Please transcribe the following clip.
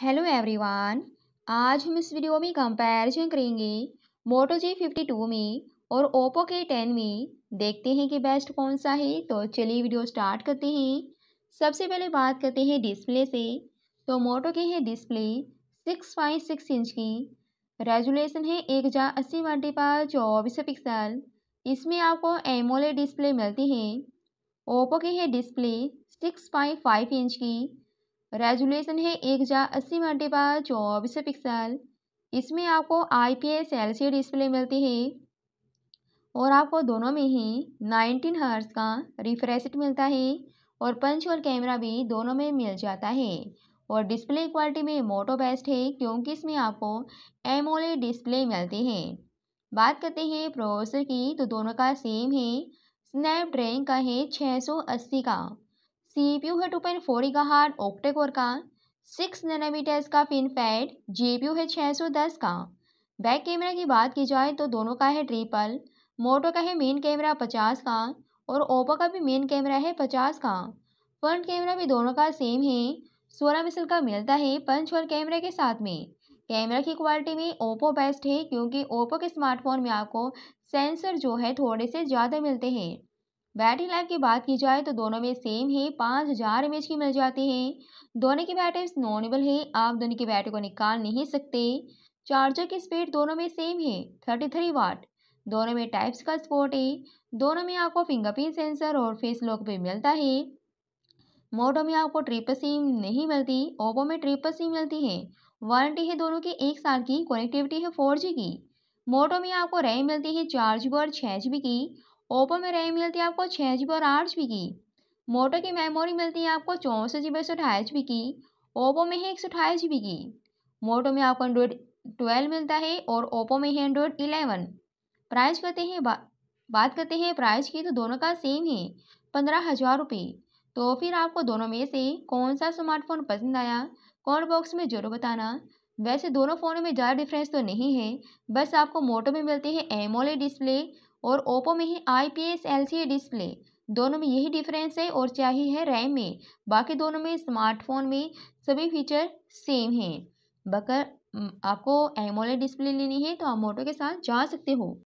hello everyone आज हम इस वीडियो में कंपैरिजन करेंगे मोटो जी फिफ्टी टू में और ओप्पो के टेन में देखते हैं कि बेस्ट कौन सा है तो चलिए वीडियो स्टार्ट करते हैं सबसे पहले बात करते हैं डिस्प्ले से तो मोटो के हैं display six point six inch की रेजुलेशन है एक हज़ार अस्सी वाटी पर चौबीस पिक्सल इसमें आपको एमोले डिस्प्ले मिलती है ओप्पो के हैं display six point five inch की रेजुलेशन है एक हज़ार अस्सी मल्टी पर चौबीस पिक्सल इसमें आपको I P S L C display मिलती है और आपको दोनों में ही नाइनटीन हर्स का रिफ्रेशट मिलता है और पंच और कैमरा भी दोनों में मिल जाता है और डिस्प्ले क्वालिटी में मोटो बेस्ट है क्योंकि इसमें आपको एमोले डिस्प्ले मिलती है बात करते हैं प्रोसेसर की तो दोनों का सेम है स्नैपड्रैगन का है छः सौ अस्सी का सीपीयू है two point four hertz octa core का सिक्स नैनोमीटर इसका पी जीपीयू है छः सौ दस का बैक कैमरा की बात की जाए तो दोनों का है ट्रिपल मोटो का है मेन कैमरा पचास का और ओप्पो का भी मेन कैमरा है पचास का फ्रंट कैमरा भी दोनों का सेम है सोलह मिसल का मिलता है पंच और कैमरे के साथ में कैमरा की क्वालिटी में ओप्पो बेस्ट है क्योंकि ओप्पो के स्मार्टफोन में आपको सेंसर जो है थोड़े से ज़्यादा मिलते हैं बैटिंग लाइफ की बात की जाए तो दोनों में सेम है पाँच हजार एम की मिल जाती है दोनों की बैटरी नॉनेबल है आप दोनों की बैटरी को निकाल नहीं सकते चार्जर की स्पीड दोनों में सेम है थर्टी थ्री वाट दोनों में टाइप्स का स्पोर्ट है दोनों में आपको फिंगरप्रिंट सेंसर और फेस लॉक भी मिलता है मोटो में आपको ट्रिपल सिम नहीं मिलती ओप्पो में ट्रिपल सिम मिलती है वारंटी है दोनों की एक साल की कनेक्टिविटी है फोर की मोटो में आपको रैम मिलती है चार जीबी और छः जी की ओप्पो में रैम मिलती है आपको छः जी बी और आठ जी बी की मोटो की मेमोरी मिलती है आपको चौंसठ जी बी एक सौ अठाईस जी बी की ओप्पो में है एक सौ अठाईस जी बी की मोटो में आपको एंड्रॉयड ट्वेल्व मिलता है और ओप्पो में है एंड्रॉयड इलेवन प्राइस करते हैं बा, बात करते हैं प्राइस की तो दोनों का सेम है पंद्रह हज़ार रुपये तो फिर आपको दोनों में से कौन सा स्मार्टफोन पसंद आया कॉमेंट बॉक्स में जरूर बताना वैसे दोनों फ़ोनों में ज़्यादा डिफरेंस तो नहीं है बस आपको मोटो में मिलती है एमोले डिस्प्ले और ओप्पो में है I P S L C display दोनों में यही डिफरेंस है और चाहिए है रैम में बाकी दोनों में स्मार्टफोन में सभी फीचर सेम हैं बकर आपको एमोलेड डिस्प्ले लेनी है तो आप मोटो के साथ जा सकते हो